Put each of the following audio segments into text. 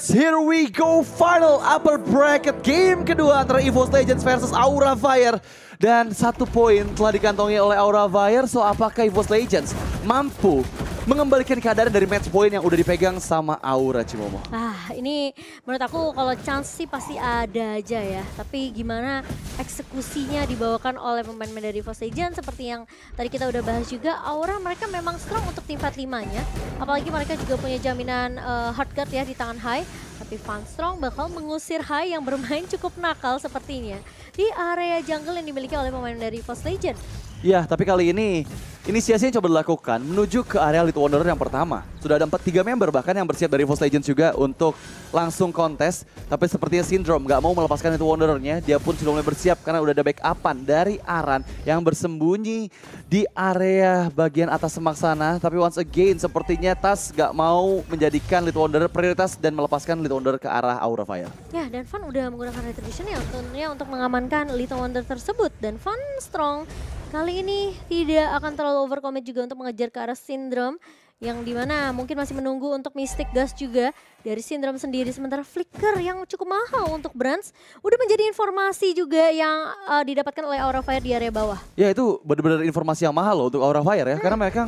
Yes, here we go. Final upper bracket game kedua antara EVOS Legends versus Aura Fire. Dan satu poin telah dikantongi oleh Aura Fire. So, apakah EVOS Legends mampu mengembalikan keadaan dari match point yang udah dipegang sama Aura Cimomo. Ah, ini menurut aku kalau chance sih pasti ada aja ya. Tapi gimana eksekusinya dibawakan oleh pemain-pemain dari Force Legion seperti yang tadi kita udah bahas juga Aura mereka memang strong untuk tim Fat 5-nya. Apalagi mereka juga punya jaminan uh, hard guard ya di tangan High. Tapi Van Strong bakal mengusir Hai yang bermain cukup nakal sepertinya di area jungle yang dimiliki oleh pemain dari Force Legion. Ya, tapi kali ini Inisiasinya coba dilakukan menuju ke area Little Wanderer yang pertama. Sudah ada 4-3 member bahkan yang bersiap dari Force Legends juga untuk langsung kontes. Tapi sepertinya Syndrome nggak mau melepaskan Little Wanderer-nya. Dia pun sudah mulai bersiap karena udah ada backupan dari Aran yang bersembunyi di area bagian atas semak sana. Tapi once again sepertinya Tas nggak mau menjadikan Little Wanderer prioritas dan melepaskan Little Wanderer ke arah Aura Fire. Ya dan Van udah menggunakan Retribution ya untuk mengamankan Little Wanderer tersebut. Dan Van strong Kali ini tidak akan terlalu overcommit juga untuk mengejar ke arah sindrom yang dimana mungkin masih menunggu untuk Mystic Gas juga dari sindrom sendiri sementara Flicker yang cukup mahal untuk Brands udah menjadi informasi juga yang uh, didapatkan oleh Aura Fire di area bawah. Ya itu benar-benar informasi yang mahal loh untuk Aura Fire ya hmm. karena mereka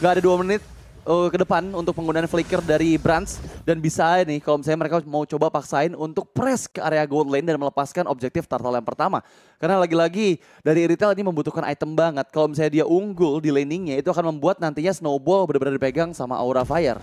nggak ada dua menit uh, ke depan untuk penggunaan flicker dari Brands dan bisa nih kalau misalnya mereka mau coba paksain untuk press ke area gold lane dan melepaskan objektif turtle yang pertama. Karena lagi-lagi dari Retail ini membutuhkan item banget. Kalau misalnya dia unggul di laningnya itu akan membuat nantinya snowball benar-benar dipegang sama Aura Fire.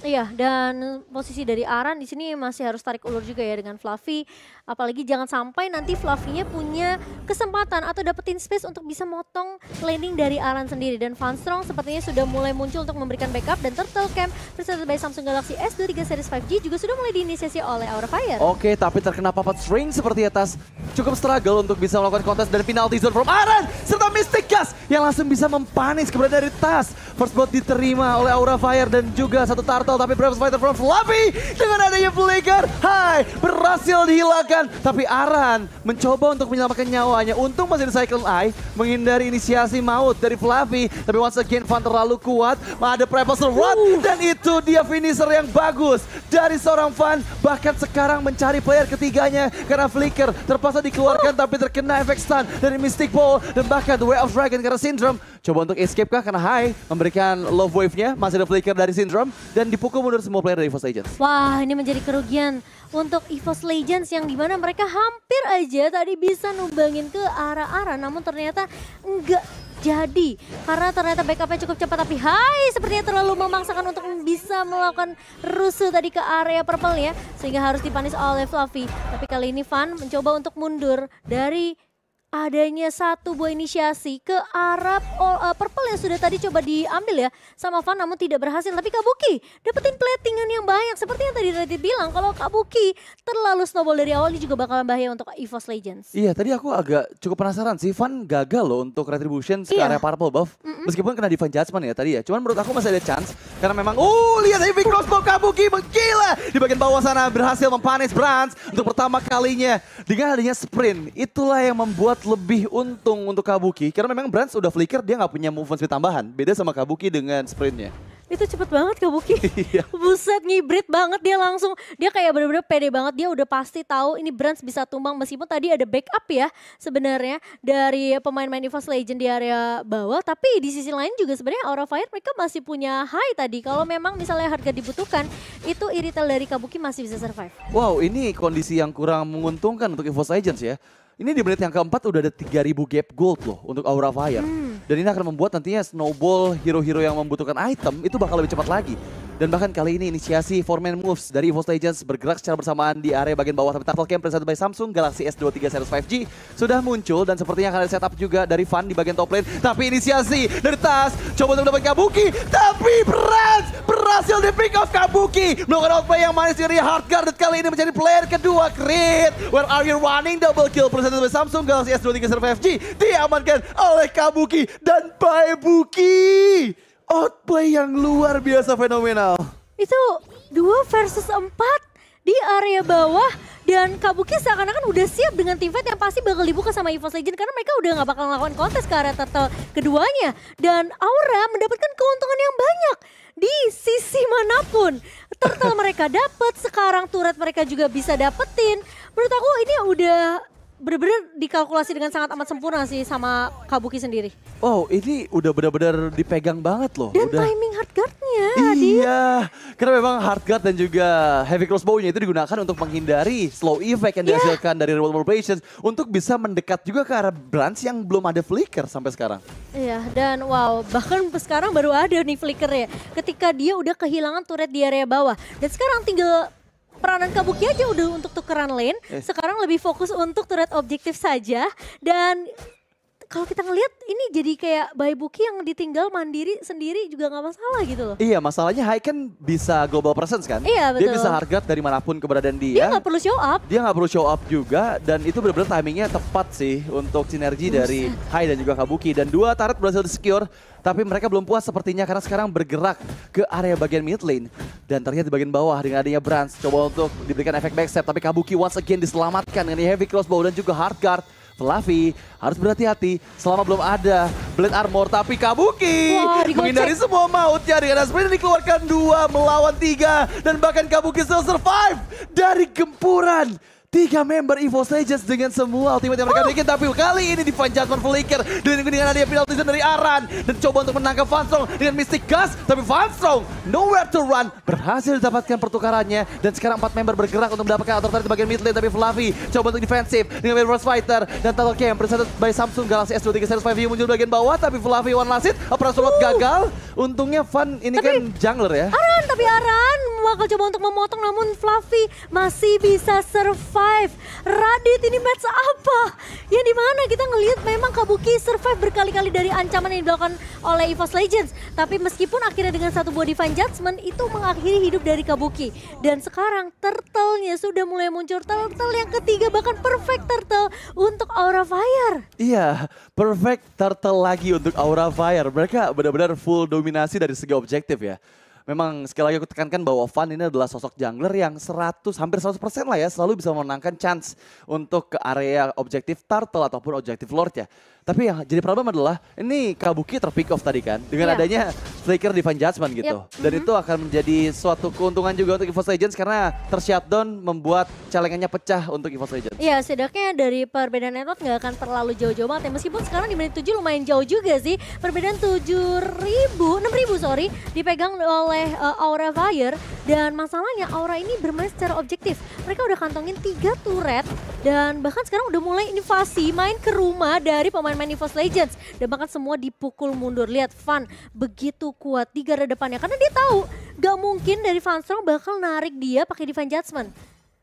Iya, dan posisi dari Aran di sini masih harus tarik ulur juga ya dengan Fluffy. Apalagi jangan sampai nanti Fluffy-nya punya kesempatan atau dapetin space untuk bisa motong landing dari Aran sendiri. Dan Van Strong sepertinya sudah mulai muncul untuk memberikan backup dan Turtle Camp presented by Samsung Galaxy S23 Series 5G juga sudah mulai diinisiasi oleh Aura Fire. Oke, tapi terkena papat string seperti atas. Cukup struggle untuk bisa melakukan kontes dan penalty zone from Aran serta Mystic Gas yang langsung bisa mempanis keberadaan dari Tas. First blood diterima oleh Aura Fire dan juga satu Turtle tapi Brave Fighter from Fluffy dengan adanya Flicker. Hai, berhasil dihilangkan. Tapi Aran mencoba untuk menyelamatkan nyawanya. Untung masih di cycle Eye menghindari inisiasi maut dari Fluffy. Tapi once again Van terlalu kuat. Ada Preposter Rod uh. dan itu dia finisher yang bagus dari seorang Van. Bahkan sekarang mencari player ketiganya karena Flicker terpaksa dikeluarkan tapi terkena efek stun dari Mystic Ball dan bahkan The Way of Dragon karena Syndrome. Coba untuk escape kah karena High memberikan love wave-nya masih ada Flicker dari Syndrome dan di dipukul mundur semua player dari EVOS Legends. Wah ini menjadi kerugian untuk EVOS Legends yang dimana mereka hampir aja tadi bisa nubangin ke arah-arah namun ternyata enggak jadi karena ternyata backupnya cukup cepat tapi Hai sepertinya terlalu memaksakan untuk bisa melakukan rusuh tadi ke area purple ya sehingga harus dipanis oleh Fluffy tapi kali ini Van mencoba untuk mundur dari adanya satu buah inisiasi ke Arab uh, Purple yang sudah tadi coba diambil ya sama Van namun tidak berhasil. Tapi Kabuki dapetin platingan yang banyak seperti yang tadi Radit bilang kalau Kabuki terlalu snowball dari awal ini juga bakalan bahaya untuk EVOS Legends. Iya tadi aku agak cukup penasaran sih Van gagal loh untuk Retribution ke iya. area Purple buff mm -mm. meskipun kena Divine Judgment ya tadi ya. Cuman menurut aku masih ada chance karena memang uh lihat Epic Crossbow Kabuki menggila di bagian bawah sana berhasil mempanis Brands untuk pertama kalinya dengan adanya sprint itulah yang membuat lebih untung untuk Kabuki karena memang Brands udah flicker dia nggak punya movement speed tambahan. Beda sama Kabuki dengan sprintnya. Itu cepet banget Kabuki. Iya. Buset ngibrit banget dia langsung. Dia kayak bener-bener pede banget. Dia udah pasti tahu ini Brands bisa tumbang meskipun tadi ada backup ya sebenarnya dari pemain-pemain EVOS Legend di area bawah. Tapi di sisi lain juga sebenarnya Aura Fire mereka masih punya high tadi. Kalau memang misalnya harga dibutuhkan itu Irital dari Kabuki masih bisa survive. Wow ini kondisi yang kurang menguntungkan untuk EVOS Legends ya. Ini di menit yang keempat udah ada 3000 gap gold loh untuk Aura Fire. Hmm. Dan ini akan membuat nantinya snowball hero-hero yang membutuhkan item itu bakal lebih cepat lagi. Dan bahkan kali ini inisiasi Four man moves dari EVOS Legends bergerak secara bersamaan di area bagian bawah tapi Turtle Camp presented by Samsung Galaxy S23 Series 5G sudah muncul dan sepertinya akan ada setup juga dari Fan di bagian top lane. Tapi inisiasi dari Tas coba untuk mendapatkan Kabuki tapi Brans berhasil di pick off Kabuki melakukan outplay yang manis dari Hardguard kali ini menjadi player kedua Crit. Where are you running? Double kill presented by Samsung Galaxy S23 Series 5G diamankan oleh Kabuki dan Baebuki outplay yang luar biasa fenomenal. Itu dua versus empat di area bawah dan Kabuki seakan-akan udah siap dengan tim fight yang pasti bakal dibuka sama EVOS Legend karena mereka udah gak bakal ngelakuin kontes ke arah turtle keduanya dan Aura mendapatkan keuntungan yang banyak di sisi manapun turtle mereka dapat sekarang turret mereka juga bisa dapetin menurut aku ini udah bener-bener dikalkulasi dengan sangat amat sempurna sih sama Kabuki sendiri. Oh ini udah bener-bener dipegang banget loh. Dan udah. timing hard guardnya. Iya, karena memang hard guard dan juga heavy crossbow-nya itu digunakan untuk menghindari slow effect yang yeah. dihasilkan dari World War operations untuk bisa mendekat juga ke arah branch yang belum ada flicker sampai sekarang. Iya, dan wow, bahkan sekarang baru ada nih flicker ya. Ketika dia udah kehilangan turret di area bawah. Dan sekarang tinggal peranan Kabuki aja udah untuk tukeran lane. Eh. Sekarang lebih fokus untuk turret objektif saja. Dan kalau kita ngelihat ini jadi kayak Bayi Buki yang ditinggal mandiri sendiri juga nggak masalah gitu loh. Iya, masalahnya Haiken bisa global presence kan? Iya, betul. Dia bisa harga dari manapun keberadaan dia. Dia nggak perlu show up. Dia nggak perlu show up juga dan itu benar-benar timingnya tepat sih untuk sinergi Buset. dari Hai dan juga Kabuki dan dua tarot berhasil di secure tapi mereka belum puas sepertinya karena sekarang bergerak ke area bagian mid lane dan terlihat di bagian bawah dengan adanya Brans coba untuk diberikan efek backstep tapi Kabuki once again diselamatkan dengan heavy crossbow dan juga hard guard Fluffy harus berhati-hati selama belum ada Blade Armor. Tapi Kabuki Wah, menghindari semua mautnya dengan Aspen dikeluarkan dua melawan tiga. Dan bahkan Kabuki still survive dari gempuran. Tiga member Evo Sages dengan semua ultimate yang mereka oh. Tapi kali ini di Judgment Flicker. Dan dengan ada season dari Aran. Dan coba untuk menangkap Vanstrong dengan Mystic Gas. Tapi Vanstrong nowhere to run. Berhasil dapatkan pertukarannya. Dan sekarang empat member bergerak untuk mendapatkan autoritas di bagian mid lane. Tapi Fluffy coba untuk defensif dengan Rush Fighter. Dan Total Camp presented by Samsung Galaxy S23 Series 5 muncul bagian bawah. Tapi Fluffy one last hit. Operasi slot gagal. Untungnya Van ini kan jungler ya. Aran, tapi Aran bakal coba untuk memotong namun Fluffy masih bisa survive survive. Radit ini match apa? Ya di mana kita ngelihat memang Kabuki survive berkali-kali dari ancaman yang dilakukan oleh EVOS Legends. Tapi meskipun akhirnya dengan satu buah fine judgment itu mengakhiri hidup dari Kabuki. Dan sekarang turtle-nya sudah mulai muncul. Turtle yang ketiga bahkan perfect turtle untuk Aura Fire. Iya, perfect turtle lagi untuk Aura Fire. Mereka benar-benar full dominasi dari segi objektif ya memang sekali lagi aku tekankan bahwa Van ini adalah sosok jungler yang 100 hampir 100% lah ya selalu bisa memenangkan chance untuk ke area objektif turtle ataupun objektif lord ya. Tapi yang jadi problem adalah ini Kabuki terpick off tadi kan dengan yeah. adanya striker Divine Judgment gitu. Yep. Dan mm -hmm. itu akan menjadi suatu keuntungan juga untuk EVOS Legends karena tershutdown membuat celengannya pecah untuk EVOS Legends. Iya, yeah, setidaknya dari perbedaan error nggak akan terlalu jauh-jauh banget ya. Meskipun sekarang di menit 7 lumayan jauh juga sih. Perbedaan 7.000, 6.000 sorry, dipegang oleh uh, Aura Fire. Dan masalahnya Aura ini bermain secara objektif. Mereka udah kantongin tiga turret dan bahkan sekarang udah mulai invasi main ke rumah dari pemain main-main Legends dan bahkan semua dipukul mundur. Lihat Van begitu kuat di garda depannya karena dia tahu gak mungkin dari Van Strong bakal narik dia pakai Divine Judgment.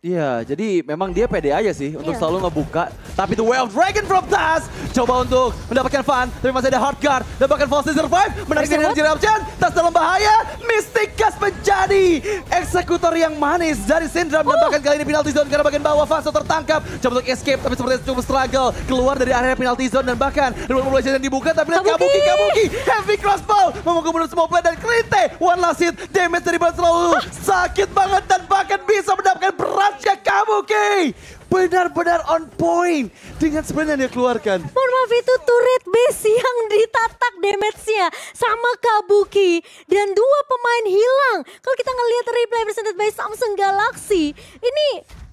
Iya, jadi memang dia pede aja sih yeah. untuk iya. selalu ngebuka. Tapi The Way of Dragon from Taz coba untuk mendapatkan fun, tapi masih ada hard guard. Dan bahkan False survive, menarik dengan Jirap Chan. Taz dalam bahaya, Mistikas menjadi eksekutor yang manis dari Syndrome. Uh. Dan bahkan kali ini penalty zone karena bagian bawah fase tertangkap. Coba untuk escape, tapi sepertinya cukup struggle. Keluar dari area penalty zone dan bahkan Rumah Legends yang dibuka. Tapi lihat Kabuki, Kabuki, Heavy Crossbow. Memukul menurut semua player dan Krite. One last hit, damage dari Ban selalu sakit banget dan bahkan bisa mendapatkan berat jika kamu, Kay, benar-benar on point dengan sebenarnya yang dia keluarkan. Mohon maaf itu turret base yang ditatak damage-nya sama Kabuki dan dua pemain hilang. Kalau kita ngelihat replay presented by Samsung Galaxy, ini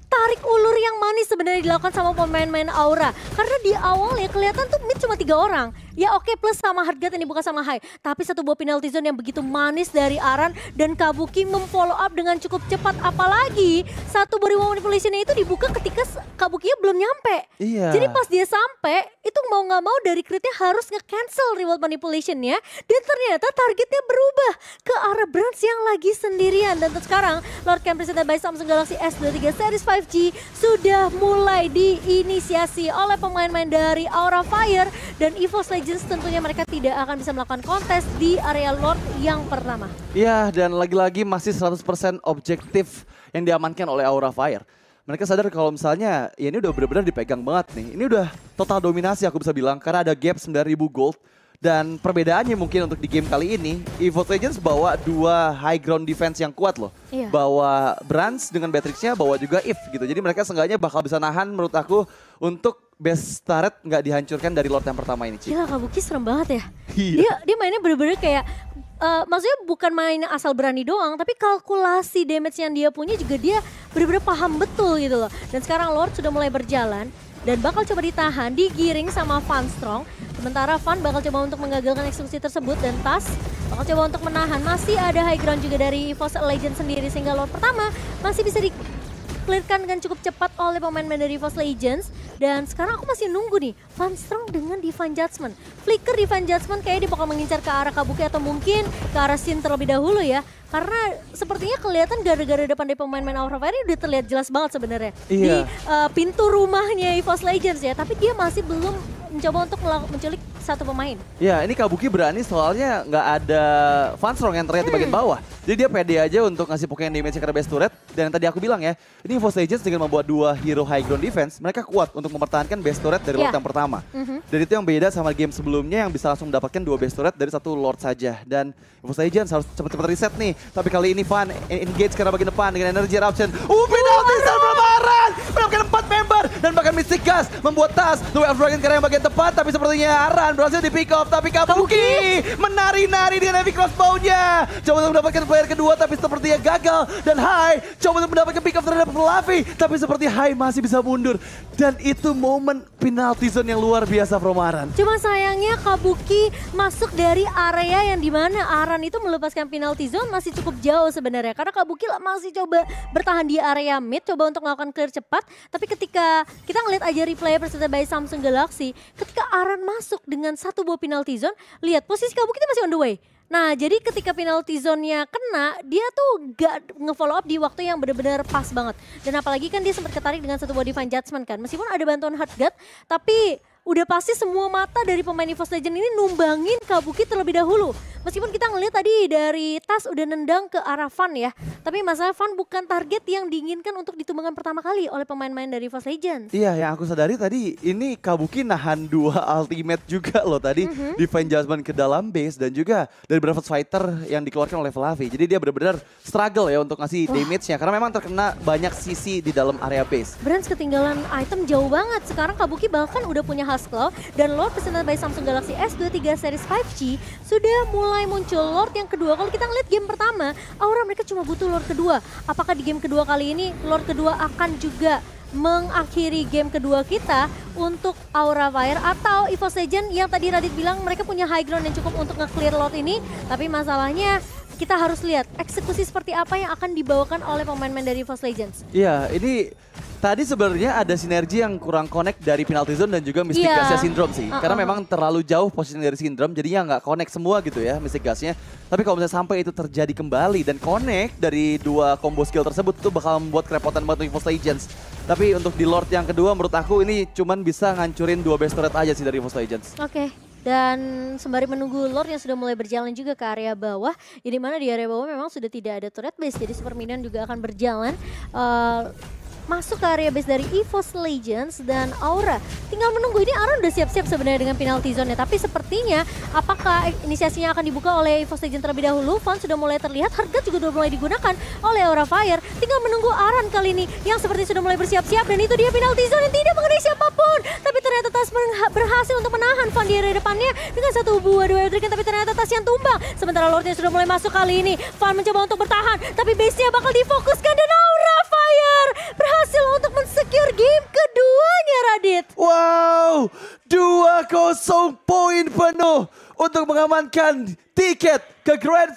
tarik ulur yang manis sebenarnya dilakukan sama pemain-pemain Aura. Karena di awal ya kelihatan tuh mid cuma tiga orang. Ya oke okay, plus sama harga yang dibuka sama high. Tapi satu buah penalti zone yang begitu manis dari Aran dan Kabuki memfollow up dengan cukup cepat. Apalagi satu body manipulation itu dibuka ketika Kabuki belum nyampe. Iya. Jadi pas dia sampai itu mau gak mau dari kritnya harus nge-cancel reward manipulationnya. Dan ternyata targetnya berubah ke arah Brands yang lagi sendirian. Dan sekarang Lord Camp presented by Samsung Galaxy S23 Series 5G sudah mulai diinisiasi oleh pemain-pemain dari Aura Fire dan EVOS Legends Legends tentunya mereka tidak akan bisa melakukan kontes di area Lord yang pertama. Iya, dan lagi-lagi masih 100% objektif yang diamankan oleh Aura Fire. Mereka sadar kalau misalnya ya ini udah benar-benar dipegang banget nih. Ini udah total dominasi aku bisa bilang karena ada gap 9000 gold. Dan perbedaannya mungkin untuk di game kali ini, EVO Legends bawa dua high ground defense yang kuat loh. Iya. Bawa Brands dengan Beatrixnya, bawa juga If gitu. Jadi mereka seenggaknya bakal bisa nahan menurut aku untuk best turret nggak dihancurkan dari Lord yang pertama ini, Ci. Gila, Kak Buki serem banget ya. Iya. dia, dia mainnya bener-bener kayak, uh, maksudnya bukan main asal berani doang, tapi kalkulasi damage yang dia punya juga dia bener-bener paham betul gitu loh. Dan sekarang Lord sudah mulai berjalan, dan bakal coba ditahan, digiring sama Van Strong. Sementara Van bakal coba untuk menggagalkan eksekusi tersebut, dan Tas bakal coba untuk menahan. Masih ada high ground juga dari Force Legend sendiri, sehingga Lord pertama masih bisa di clearkan dengan cukup cepat oleh pemain-pemain dari Force Legends. Dan sekarang aku masih nunggu nih, Van Strong dengan Divine Judgment. Flicker Divine Judgment kayaknya dia bakal mengincar ke arah Kabuki atau mungkin ke arah Sin terlebih dahulu ya. Karena sepertinya kelihatan gara-gara depan dari pemain-pemain Aura Fire ini udah terlihat jelas banget sebenarnya. Iya. Di uh, pintu rumahnya Evos Legends ya, tapi dia masih belum mencoba untuk menculik satu pemain. Ya, ini Kabuki berani soalnya nggak ada Fansrong yang terlihat hmm. di bagian hmm. bawah. Jadi dia pede aja untuk ngasih Pokemon damage ke base turret. Dan yang tadi aku bilang ya, ini Force Legends dengan membuat dua hero high ground defense, mereka kuat untuk mempertahankan base turret dari yeah. Lord yang pertama. Mm -hmm. Dan itu yang beda sama game sebelumnya yang bisa langsung mendapatkan dua base turret dari satu Lord saja. Dan Force Legends harus cepat-cepat reset nih. Tapi kali ini Fan engage karena bagian depan dengan energy eruption. Oh, dan bahkan Mystic Gas membuat Tas The Way of Dragon karena yang bagian tepat tapi sepertinya Aran berhasil di pick off tapi Kabuki menari-nari dengan heavy crossbow-nya coba untuk mendapatkan player kedua tapi sepertinya gagal dan Hai coba untuk mendapatkan pick off terhadap Fluffy tapi seperti Hai masih bisa mundur dan itu momen penalty zone yang luar biasa from Aran cuma sayangnya Kabuki masuk dari area yang dimana Aran itu melepaskan penalty zone masih cukup jauh sebenarnya karena Kabuki masih coba bertahan di area mid coba untuk melakukan clear cepat tapi ketika kita ngeliat aja replay Persita by Samsung Galaxy ketika Aran masuk dengan satu buah penalti zone lihat posisi Kabuki itu masih on the way Nah jadi ketika penalti zone-nya kena dia tuh gak nge-follow up di waktu yang bener-bener pas banget. Dan apalagi kan dia sempat ketarik dengan satu buah divine judgment kan. Meskipun ada bantuan Hard guard, tapi udah pasti semua mata dari pemain EVOS Legend ini numbangin Kabuki terlebih dahulu. Meskipun kita ngeliat tadi dari Tas udah nendang ke arah Van ya, tapi masalah Van bukan target yang diinginkan untuk ditumbangkan pertama kali oleh pemain-pemain dari Fast Legends. Iya, yang aku sadari tadi ini Kabuki nahan dua ultimate juga loh tadi mm -hmm. Divine Jasmine ke dalam base dan juga dari beberapa Fighter yang dikeluarkan oleh Flavi. Jadi dia benar-benar struggle ya untuk ngasih damage-nya karena memang terkena banyak sisi di dalam area base. Brands ketinggalan item jauh banget. Sekarang Kabuki bahkan udah punya Husklaw dan Lord presented by Samsung Galaxy S23 Series 5G sudah mulai mulai muncul Lord yang kedua. Kalau kita ngeliat game pertama, aura mereka cuma butuh Lord kedua. Apakah di game kedua kali ini Lord kedua akan juga mengakhiri game kedua kita untuk Aura Fire atau EVOS Legend yang tadi Radit bilang mereka punya high ground yang cukup untuk nge-clear Lord ini. Tapi masalahnya kita harus lihat eksekusi seperti apa yang akan dibawakan oleh pemain-pemain dari Force Legends. Iya, ini tadi sebenarnya ada sinergi yang kurang connect dari penalty zone dan juga Mystic yeah. Gasnya Syndrome sih. Uh -uh. Karena memang terlalu jauh posisi dari Syndrome jadinya nggak connect semua gitu ya Mystic Gasnya. Tapi kalau misalnya sampai itu terjadi kembali dan connect dari dua combo skill tersebut itu bakal membuat kerepotan banget untuk Force Legends. Tapi untuk di Lord yang kedua menurut aku ini cuman bisa ngancurin dua best turret aja sih dari Force Legends. Oke. Okay. Dan sembari menunggu Lord yang sudah mulai berjalan juga ke area bawah, ya mana di area bawah memang sudah tidak ada turret base, jadi super minion juga akan berjalan uh, masuk ke area base dari EVOS Legends dan Aura. Tinggal menunggu ini Aura udah siap-siap sebenarnya dengan penalty zone-nya, tapi sepertinya apakah inisiasinya akan dibuka oleh EVOS Legends terlebih dahulu? Fun sudah mulai terlihat, harga juga sudah mulai digunakan oleh Aura Fire. Tinggal menunggu Aran kali ini yang seperti sudah mulai bersiap-siap dan itu dia penalty zone yang tidak mengenai siapa berhasil untuk menahan Van di depannya dengan satu buah dua Dragon tapi ternyata Tasian tumbang. Sementara Lordnya sudah mulai masuk kali ini. Van mencoba untuk bertahan tapi base-nya bakal difokuskan dan Aura Fire berhasil untuk mensecure game keduanya Radit. Wow, dua kosong poin penuh untuk mengamankan tiket ke Grand